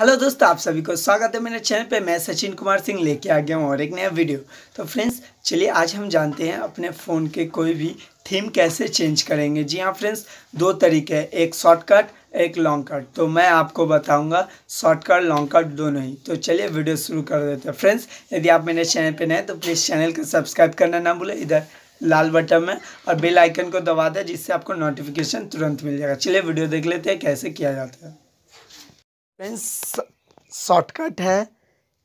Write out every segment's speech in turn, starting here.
hello दोस्तों आप सभी को स्वागत है मेरे चैनल पे मैं सचिन कुमार सिंह लेके आ गया हूँ और एक नया वीडियो तो फ्रेंड्स चलिए आज हम जानते हैं अपने फ़ोन के कोई भी थीम कैसे चेंज करेंगे जी हाँ फ्रेंड्स दो तरीके हैं एक शॉर्टकट एक लॉन्ग कट तो मैं आपको बताऊंगा शॉर्टकट लॉन्ग कट दोनों ही तो चलिए वीडियो शुरू कर देते हैं फ्रेंड्स यदि आप मेरे चैनल पर नए तो प्लीज़ चैनल को सब्सक्राइब करना ना भूलें इधर लाल बटन में और बेल आइकन को दबा दें जिससे आपको नोटिफिकेशन तुरंत मिल जाएगा चलिए वीडियो देख लेते हैं कैसे किया जाता है पेंस शॉर्टकट है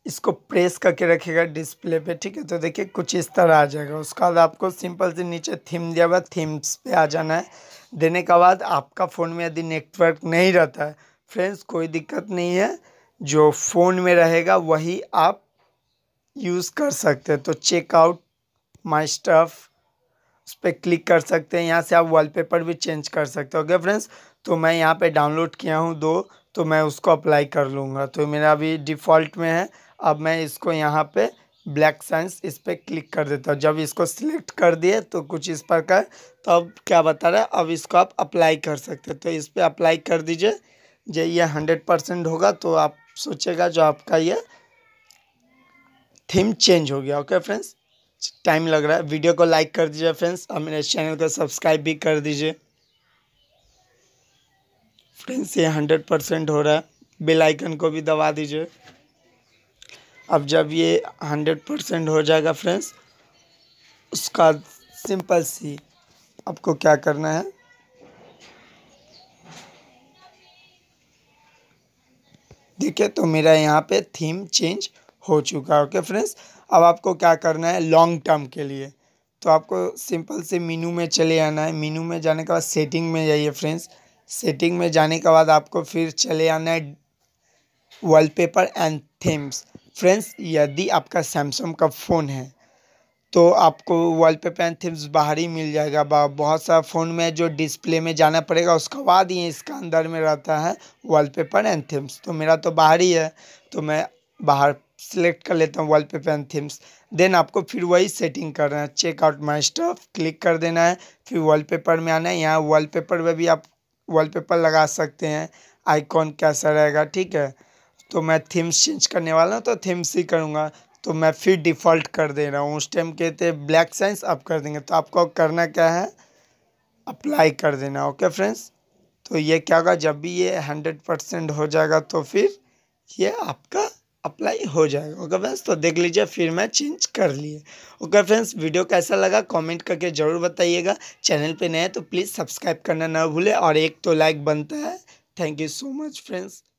इसको प्रेस करके रखेगा डिस्प्ले पे ठीक है तो देखिए कुछ इस तरह आ जाएगा उसके बाद आपको सिंपल से नीचे थीम दिया हुआ थीम्स पे आ जाना है देने के बाद आपका फ़ोन में यदि नेटवर्क नहीं रहता है फ्रेंड्स कोई दिक्कत नहीं है जो फ़ोन में रहेगा वही आप यूज़ कर सकते हैं तो चेकआउट माई स्टफ़ उस पर क्लिक कर सकते हैं यहाँ से आप वॉलपेपर भी चेंज कर सकते हो ओके फ्रेंड्स तो मैं यहाँ पे डाउनलोड किया हूँ दो तो मैं उसको अप्लाई कर लूँगा तो मेरा अभी डिफ़ॉल्ट में है अब मैं इसको यहाँ पे ब्लैक साइंस इस पर क्लिक कर देता हूँ जब इसको सिलेक्ट कर दिए तो कुछ इस पर कर तब तो क्या बता रहा है अब इसको आप अप्लाई कर सकते हैं तो इस पर अप्लाई कर दीजिए जो ये हंड्रेड परसेंट होगा तो आप सोचेगा जो आपका ये थीम चेंज हो गया ओके फ्रेंड्स टाइम लग रहा है वीडियो को लाइक कर दीजिए फ्रेंड्स और मेरे चैनल को सब्सक्राइब भी कर दीजिए से हंड्रेड परसेंट हो रहा है बेल आइकन को भी दबा दीजिए अब जब ये हंड्रेड परसेंट हो जाएगा फ्रेंड्स उसका सिंपल सी आपको क्या करना है देखिए तो मेरा यहाँ पे थीम चेंज हो चुका है ओके फ्रेंड्स अब आपको क्या करना है लॉन्ग टर्म के लिए तो आपको सिंपल से मीनू में चले आना है मीनू में जाने के बाद सेटिंग में जाइए फ्रेंड्स सेटिंग में जाने के बाद आपको फिर चले आना है वॉलपेपर एंड थीम्स फ्रेंड्स यदि आपका सैमसंग का फ़ोन है तो आपको वॉलपेपर एंड थीम्स बाहर ही मिल जाएगा बहुत सारा फ़ोन में जो डिस्प्ले में जाना पड़ेगा उसके बाद ही इसका अंदर में रहता है वॉलपेपर एंड थीम्स तो मेरा तो बाहर ही है तो मैं बाहर सेलेक्ट कर लेता हूँ वॉलपेपर एंड थीम्स देन आपको फिर वही सेटिंग करना है चेकआउट माई स्टफ क्लिक कर देना है फिर वॉलपेपर में आना है यहाँ वॉलपेपर में भी आप वॉलपेपर लगा सकते हैं आइकॉन कैसा रहेगा ठीक है तो मैं थीम्स चेंज करने वाला हूँ तो थीम्स ही करूँगा तो मैं फिर डिफ़ॉल्ट कर दे रहा हूँ उस टाइम कहते ब्लैक साइंस आप कर देंगे तो आपको करना क्या है अप्लाई कर देना ओके फ्रेंड्स तो ये क्या होगा जब भी ये हंड्रेड परसेंट हो जाएगा तो फिर ये आपका अप्लाई हो जाएगा ओके फ्रेंड्स तो देख लीजिए फिर मैं चेंज कर लिए ओके फ्रेंड्स वीडियो कैसा लगा कमेंट करके ज़रूर बताइएगा चैनल पे नए तो प्लीज़ सब्सक्राइब करना ना भूले और एक तो लाइक बनता है thank you so much friends